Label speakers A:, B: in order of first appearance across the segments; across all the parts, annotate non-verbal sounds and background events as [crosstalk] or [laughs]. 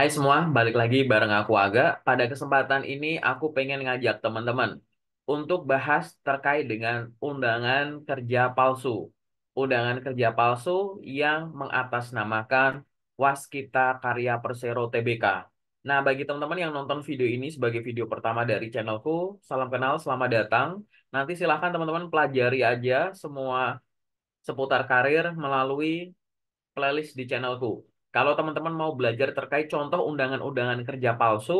A: Hai semua, balik lagi bareng aku Aga. Pada kesempatan ini aku pengen ngajak teman-teman untuk bahas terkait dengan undangan kerja palsu. Undangan kerja palsu yang mengatasnamakan Waskita Karya Persero TBK. Nah, bagi teman-teman yang nonton video ini sebagai video pertama dari channelku, salam kenal, selamat datang. Nanti silahkan teman-teman pelajari aja semua seputar karir melalui playlist di channelku. Kalau teman-teman mau belajar terkait contoh undangan-undangan kerja palsu,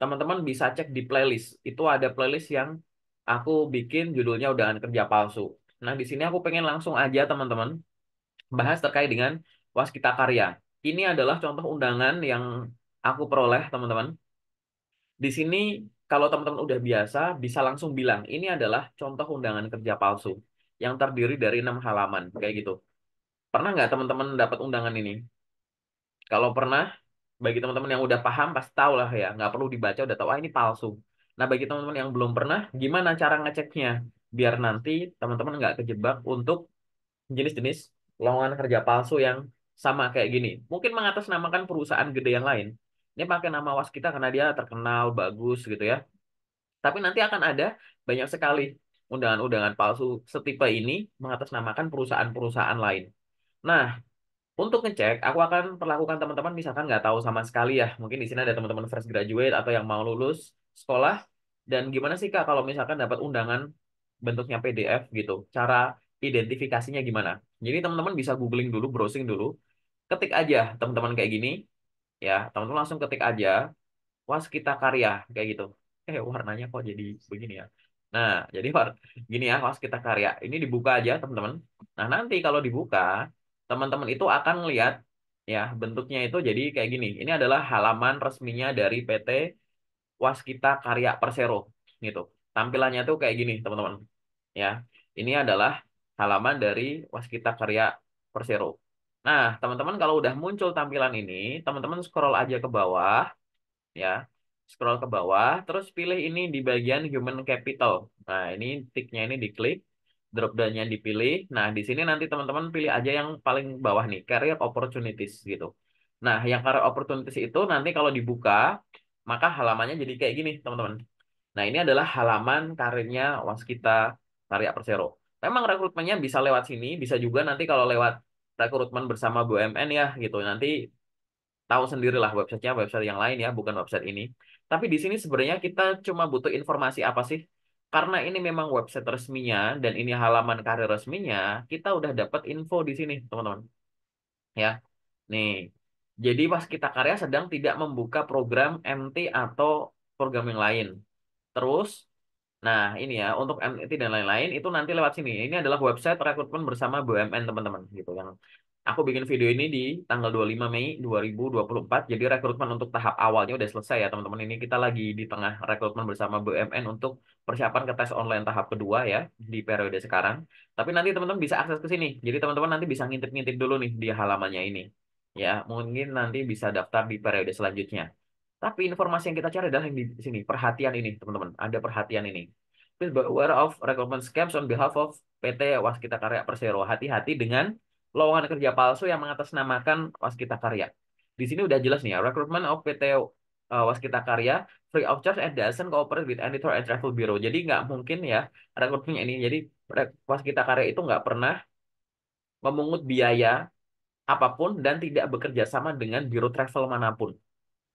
A: teman-teman bisa cek di playlist. Itu ada playlist yang aku bikin judulnya undangan kerja palsu. Nah, di sini aku pengen langsung aja teman-teman bahas terkait dengan waskita karya. Ini adalah contoh undangan yang aku peroleh teman-teman. Di sini kalau teman-teman udah biasa bisa langsung bilang ini adalah contoh undangan kerja palsu yang terdiri dari enam halaman kayak gitu. Pernah nggak teman-teman dapat undangan ini? Kalau pernah, bagi teman-teman yang udah paham pasti tau lah ya, nggak perlu dibaca udah tau, ah ini palsu. Nah bagi teman-teman yang belum pernah, gimana cara ngeceknya? Biar nanti teman-teman nggak kejebak untuk jenis-jenis lowongan kerja palsu yang sama kayak gini. Mungkin mengatasnamakan perusahaan gede yang lain. Ini pakai nama was kita karena dia terkenal, bagus gitu ya. Tapi nanti akan ada banyak sekali undangan-undangan palsu setipe ini mengatasnamakan perusahaan-perusahaan lain. Nah, untuk ngecek, aku akan perlakukan teman-teman misalkan nggak tahu sama sekali ya. Mungkin di sini ada teman-teman fresh graduate atau yang mau lulus sekolah. Dan gimana sih Kak kalau misalkan dapat undangan bentuknya PDF gitu? Cara identifikasinya gimana? Jadi teman-teman bisa googling dulu, browsing dulu. Ketik aja teman-teman kayak gini. Ya, teman-teman langsung ketik aja. kita Karya, kayak gitu. Eh, warnanya kok jadi begini ya. Nah, [laughs] jadi gini ya, kita Karya. Ini dibuka aja teman-teman. Nah, nanti kalau dibuka, teman-teman itu akan melihat ya bentuknya itu jadi kayak gini. Ini adalah halaman resminya dari PT Waskita Karya Persero gitu. Tampilannya tuh kayak gini, teman-teman. Ya. Ini adalah halaman dari Waskita Karya Persero. Nah, teman-teman kalau udah muncul tampilan ini, teman-teman scroll aja ke bawah ya. Scroll ke bawah, terus pilih ini di bagian human capital. Nah, ini tiknya ini diklik drop down yang dipilih. Nah, di sini nanti teman-teman pilih aja yang paling bawah nih, career opportunities gitu. Nah, yang career opportunities itu nanti kalau dibuka, maka halamannya jadi kayak gini, teman-teman. Nah, ini adalah halaman karirnya Waskita Karya Persero. Memang rekrutmennya bisa lewat sini, bisa juga nanti kalau lewat rekrutmen bersama BUMN ya gitu. Nanti tahu sendirilah websitenya, website yang lain ya, bukan website ini. Tapi di sini sebenarnya kita cuma butuh informasi apa sih karena ini memang website resminya dan ini halaman karir resminya, kita udah dapat info di sini, teman-teman. Ya. Nih. Jadi pas kita karya sedang tidak membuka program MT atau program yang lain. Terus nah ini ya untuk MT dan lain-lain itu nanti lewat sini. Ini adalah website rekrutmen bersama BUMN, teman-teman, gitu yang Aku bikin video ini di tanggal 25 Mei 2024. Jadi rekrutmen untuk tahap awalnya udah selesai ya teman-teman. Ini kita lagi di tengah rekrutmen bersama BUMN untuk persiapan ke tes online tahap kedua ya di periode sekarang. Tapi nanti teman-teman bisa akses ke sini. Jadi teman-teman nanti bisa ngintip-ngintip dulu nih di halamannya ini. Ya, mungkin nanti bisa daftar di periode selanjutnya. Tapi informasi yang kita cari adalah yang di sini, perhatian ini teman-teman. Ada perhatian ini. Please be aware of recruitment scams on behalf of PT Waskita Karya Persero. Hati-hati dengan lowongan kerja palsu yang mengatasnamakan waskita karya. Di sini udah jelas nih ya, recruitment of PT uh, eh, waskita karya free of charge and doesn't cooperate with tour and travel bureau. Jadi nggak mungkin ya rekrutmennya ini. Jadi waskita karya itu nggak pernah memungut biaya apapun dan tidak bekerja sama dengan biro travel manapun.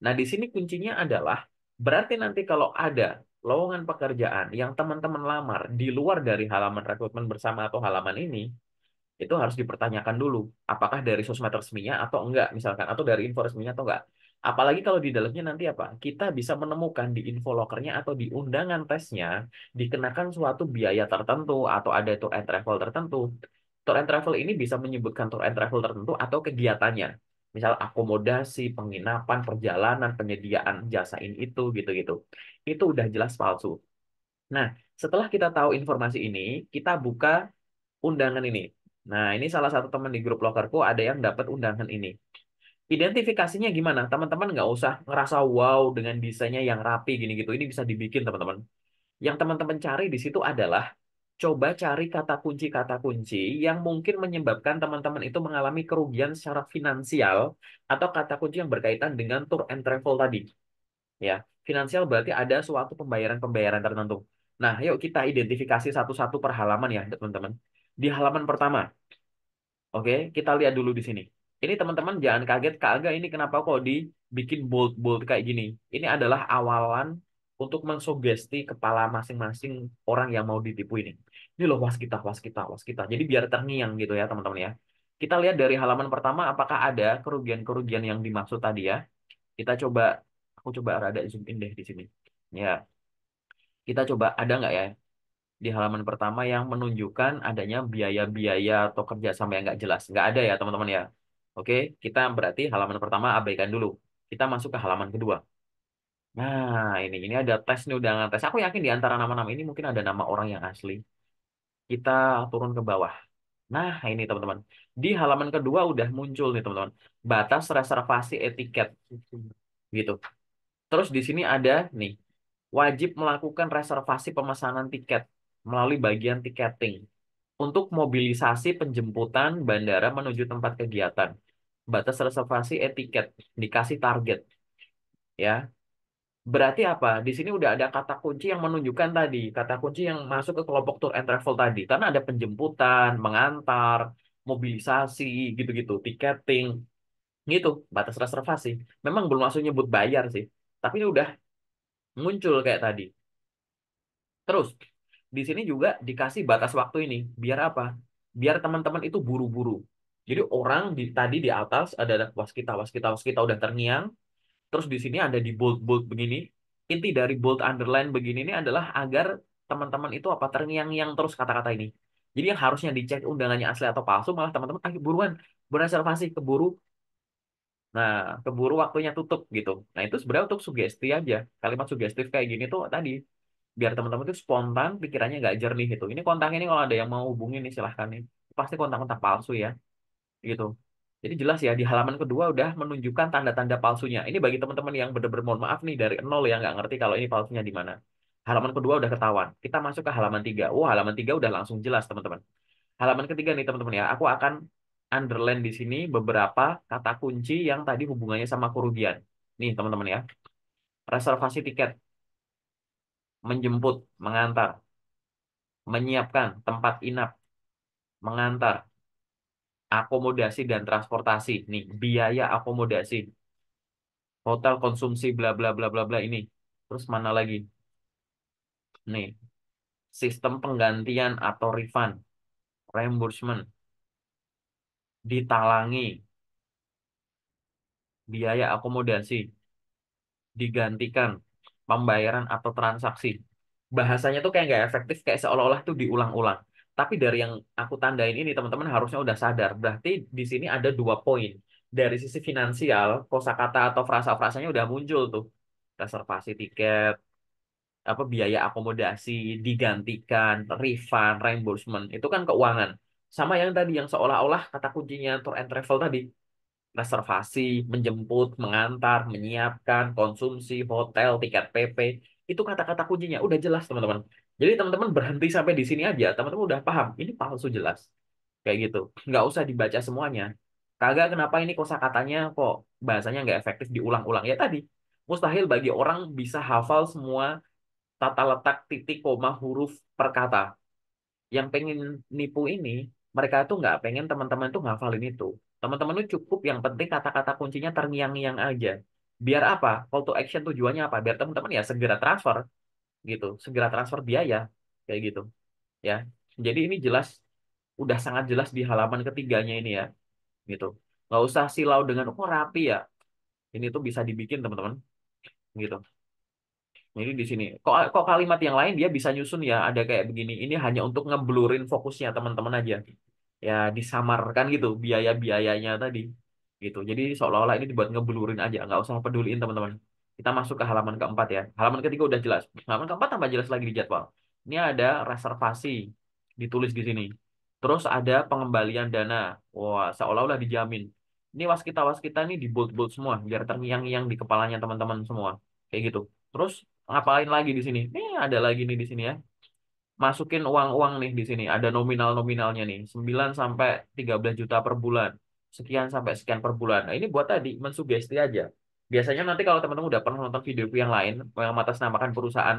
A: Nah di sini kuncinya adalah berarti nanti kalau ada lowongan pekerjaan yang teman-teman lamar di luar dari halaman rekrutmen bersama atau halaman ini, itu harus dipertanyakan dulu apakah dari sosmed resminya atau enggak misalkan atau dari info resminya atau enggak apalagi kalau di dalamnya nanti apa kita bisa menemukan di info lokernya atau di undangan tesnya dikenakan suatu biaya tertentu atau ada tour and travel tertentu tour and travel ini bisa menyebutkan tour and travel tertentu atau kegiatannya misal akomodasi penginapan perjalanan penyediaan jasa ini itu gitu gitu itu udah jelas palsu nah setelah kita tahu informasi ini kita buka undangan ini Nah, ini salah satu teman di grup lokerku ada yang dapat undangan ini. Identifikasinya gimana? Teman-teman nggak usah ngerasa wow dengan desainnya yang rapi gini gitu. Ini bisa dibikin, teman-teman. Yang teman-teman cari di situ adalah coba cari kata kunci-kata kunci yang mungkin menyebabkan teman-teman itu mengalami kerugian secara finansial atau kata kunci yang berkaitan dengan tour and travel tadi. Ya, finansial berarti ada suatu pembayaran-pembayaran tertentu. Nah, yuk kita identifikasi satu-satu per halaman ya, teman-teman di halaman pertama. Oke, kita lihat dulu di sini. Ini teman-teman jangan kaget Kak kagak ini kenapa kok dibikin bold-bold kayak gini. Ini adalah awalan untuk mensugesti kepala masing-masing orang yang mau ditipu ini. Ini loh was kita, was kita, was kita. Jadi biar terngiang gitu ya teman-teman ya. Kita lihat dari halaman pertama apakah ada kerugian-kerugian yang dimaksud tadi ya. Kita coba, aku coba rada zoom in deh di sini. Ya, kita coba ada nggak ya di halaman pertama yang menunjukkan adanya biaya-biaya atau kerjasama yang nggak jelas. Nggak ada ya teman-teman ya. Oke, kita berarti halaman pertama abaikan dulu. Kita masuk ke halaman kedua. Nah, ini ini ada tes nih udah tes. Aku yakin di antara nama-nama ini mungkin ada nama orang yang asli. Kita turun ke bawah. Nah, ini teman-teman. Di halaman kedua udah muncul nih teman-teman. Batas reservasi etiket. Gitu. Terus di sini ada nih. Wajib melakukan reservasi pemesanan tiket melalui bagian tiketing untuk mobilisasi penjemputan bandara menuju tempat kegiatan. Batas reservasi etiket dikasih target. Ya. Berarti apa? Di sini udah ada kata kunci yang menunjukkan tadi, kata kunci yang masuk ke kelompok tour and travel tadi. Karena ada penjemputan, mengantar, mobilisasi, gitu-gitu, tiketing. Gitu, batas reservasi. Memang belum langsung nyebut bayar sih, tapi udah muncul kayak tadi. Terus, di sini juga dikasih batas waktu ini. Biar apa? Biar teman-teman itu buru-buru. Jadi orang di, tadi di atas ada, ada waskita, waskita, waskita udah terngiang. Terus di sini ada di bold-bold begini. Inti dari bold underline begini ini adalah agar teman-teman itu apa terngiang yang terus kata-kata ini. Jadi yang harusnya dicek undangannya asli atau palsu malah teman-teman ah, buruan berreservasi keburu. Nah, keburu waktunya tutup gitu. Nah, itu sebenarnya untuk sugesti aja. Kalimat sugestif kayak gini tuh tadi biar teman-teman itu spontan pikirannya nggak jernih gitu ini kontak ini kalau ada yang mau hubungi nih silahkan nih pasti kontak-kontak palsu ya gitu jadi jelas ya di halaman kedua udah menunjukkan tanda-tanda palsunya ini bagi teman-teman yang benar-benar mohon maaf nih dari nol yang nggak ngerti kalau ini palsunya di mana halaman kedua udah ketahuan kita masuk ke halaman tiga oh halaman tiga udah langsung jelas teman-teman halaman ketiga nih teman-teman ya aku akan underline di sini beberapa kata kunci yang tadi hubungannya sama kerugian nih teman-teman ya reservasi tiket menjemput, mengantar, menyiapkan tempat inap, mengantar, akomodasi dan transportasi. Nih, biaya akomodasi. Hotel konsumsi bla bla bla bla bla ini. Terus mana lagi? Nih. Sistem penggantian atau refund, reimbursement. Ditalangi. Biaya akomodasi digantikan pembayaran atau transaksi. Bahasanya tuh kayak nggak efektif, kayak seolah-olah tuh diulang-ulang. Tapi dari yang aku tandain ini, teman-teman harusnya udah sadar. Berarti di sini ada dua poin. Dari sisi finansial, kosakata atau frasa-frasanya udah muncul tuh. Reservasi tiket, apa biaya akomodasi, digantikan, refund, reimbursement. Itu kan keuangan. Sama yang tadi, yang seolah-olah kata kuncinya tour and travel tadi, reservasi, menjemput, mengantar, menyiapkan, konsumsi, hotel, tiket PP. Itu kata-kata kuncinya. Udah jelas, teman-teman. Jadi teman-teman berhenti sampai di sini aja. Teman-teman udah paham. Ini palsu jelas. Kayak gitu. Nggak usah dibaca semuanya. Kagak kenapa ini kosa katanya kok bahasanya nggak efektif diulang-ulang. Ya tadi, mustahil bagi orang bisa hafal semua tata letak titik koma huruf per kata. Yang pengen nipu ini, mereka tuh nggak pengen teman-teman tuh ngafalin itu. Teman-teman tuh cukup yang penting kata-kata kuncinya terngiang-ngiang aja. Biar apa? Call to action tujuannya apa? Biar teman-teman ya segera transfer gitu, segera transfer biaya kayak gitu. Ya. Jadi ini jelas udah sangat jelas di halaman ketiganya ini ya. Gitu. Nggak usah silau dengan oh rapi ya. Ini tuh bisa dibikin teman-teman. Gitu. Ini di sini kok kok kalimat yang lain dia bisa nyusun ya ada kayak begini. Ini hanya untuk ngeblurin fokusnya teman-teman aja ya disamarkan gitu biaya-biayanya tadi gitu. Jadi seolah-olah ini dibuat ngeblurin aja, nggak usah peduliin teman-teman. Kita masuk ke halaman keempat ya. Halaman ketiga udah jelas. Halaman keempat tambah jelas lagi di jadwal. Ini ada reservasi ditulis di sini. Terus ada pengembalian dana. Wah, seolah-olah dijamin. Ini waskita-waskita ini di bold-bold semua, biar terngiang yang di kepalanya teman-teman semua. Kayak gitu. Terus ngapain lagi di sini? Ini ada lagi nih di sini ya masukin uang-uang nih di sini ada nominal-nominalnya nih 9 sampai 13 juta per bulan sekian sampai sekian per bulan nah ini buat tadi mensugesti aja biasanya nanti kalau teman-teman udah pernah nonton video-video yang lain yang atas namakan perusahaan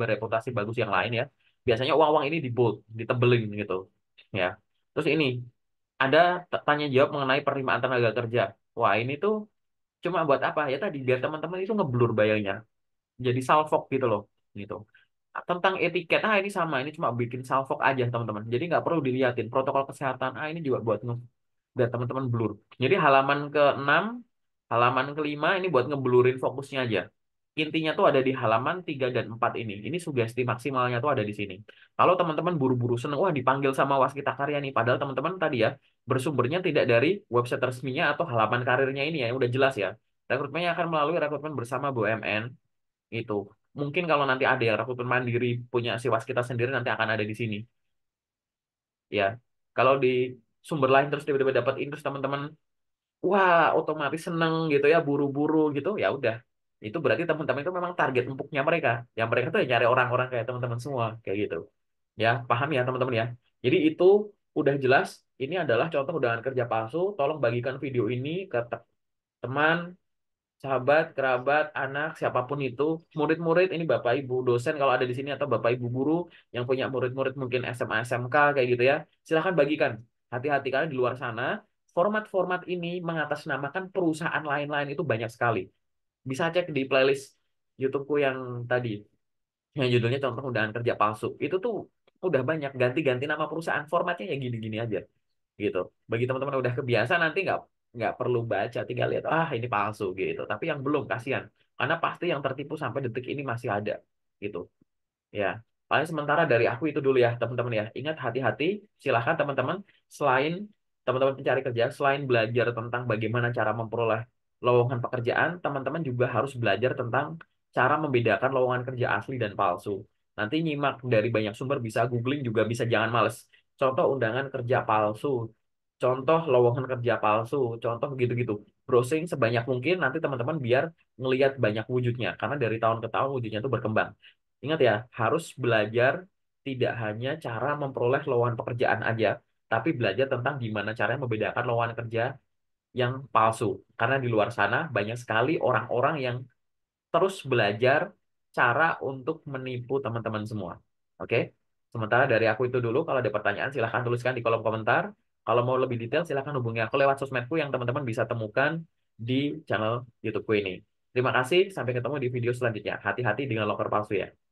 A: bereputasi bagus yang lain ya biasanya uang-uang ini di bold ditebelin gitu ya terus ini ada tanya jawab mengenai penerimaan tenaga kerja wah ini tuh cuma buat apa ya tadi biar teman-teman itu ngeblur bayarnya jadi salfok gitu loh gitu tentang etiket ah ini sama ini cuma bikin salfok aja teman-teman jadi nggak perlu dilihatin protokol kesehatan ah ini juga buat nge teman-teman blur jadi halaman ke-6 halaman ke-5 ini buat ngeblurin fokusnya aja intinya tuh ada di halaman 3 dan 4 ini ini sugesti maksimalnya tuh ada di sini kalau teman-teman buru-buru seneng wah dipanggil sama waskita karya nih padahal teman-teman tadi ya bersumbernya tidak dari website resminya atau halaman karirnya ini ya yang udah jelas ya rekrutmennya akan melalui rekrutmen bersama BUMN itu mungkin kalau nanti ada yang rekrutmen mandiri punya siwas kita sendiri nanti akan ada di sini. Ya, kalau di sumber lain terus tiba-tiba dapat indus teman-teman, wah otomatis seneng gitu ya buru-buru gitu ya udah itu berarti teman-teman itu memang target empuknya mereka. Yang mereka tuh ya nyari orang-orang kayak teman-teman semua kayak gitu. Ya paham ya teman-teman ya. Jadi itu udah jelas. Ini adalah contoh undangan kerja palsu. Tolong bagikan video ini ke teman sahabat, kerabat, anak, siapapun itu, murid-murid ini Bapak Ibu dosen kalau ada di sini atau Bapak Ibu guru yang punya murid-murid mungkin SMA, SMK kayak gitu ya, silahkan bagikan. Hati-hati kalian di luar sana format-format ini mengatasnamakan perusahaan lain-lain itu banyak sekali. Bisa cek di playlist YouTubeku yang tadi yang judulnya contoh undangan kerja palsu. Itu tuh udah banyak ganti-ganti nama perusahaan formatnya ya gini-gini aja gitu. Bagi teman-teman udah kebiasaan nanti nggak nggak perlu baca tinggal lihat ah ini palsu gitu tapi yang belum kasihan karena pasti yang tertipu sampai detik ini masih ada gitu ya paling sementara dari aku itu dulu ya teman-teman ya ingat hati-hati silahkan teman-teman selain teman-teman pencari kerja selain belajar tentang bagaimana cara memperoleh lowongan pekerjaan teman-teman juga harus belajar tentang cara membedakan lowongan kerja asli dan palsu nanti nyimak dari banyak sumber bisa googling juga bisa jangan males contoh undangan kerja palsu contoh lowongan kerja palsu, contoh gitu-gitu. Browsing sebanyak mungkin nanti teman-teman biar ngelihat banyak wujudnya karena dari tahun ke tahun wujudnya itu berkembang. Ingat ya, harus belajar tidak hanya cara memperoleh lowongan pekerjaan aja, tapi belajar tentang gimana caranya membedakan lowongan kerja yang palsu. Karena di luar sana banyak sekali orang-orang yang terus belajar cara untuk menipu teman-teman semua. Oke? Sementara dari aku itu dulu, kalau ada pertanyaan silahkan tuliskan di kolom komentar. Kalau mau lebih detail silahkan hubungi aku lewat sosmedku yang teman-teman bisa temukan di channel YouTubeku ini. Terima kasih, sampai ketemu di video selanjutnya. Hati-hati dengan loker palsu ya.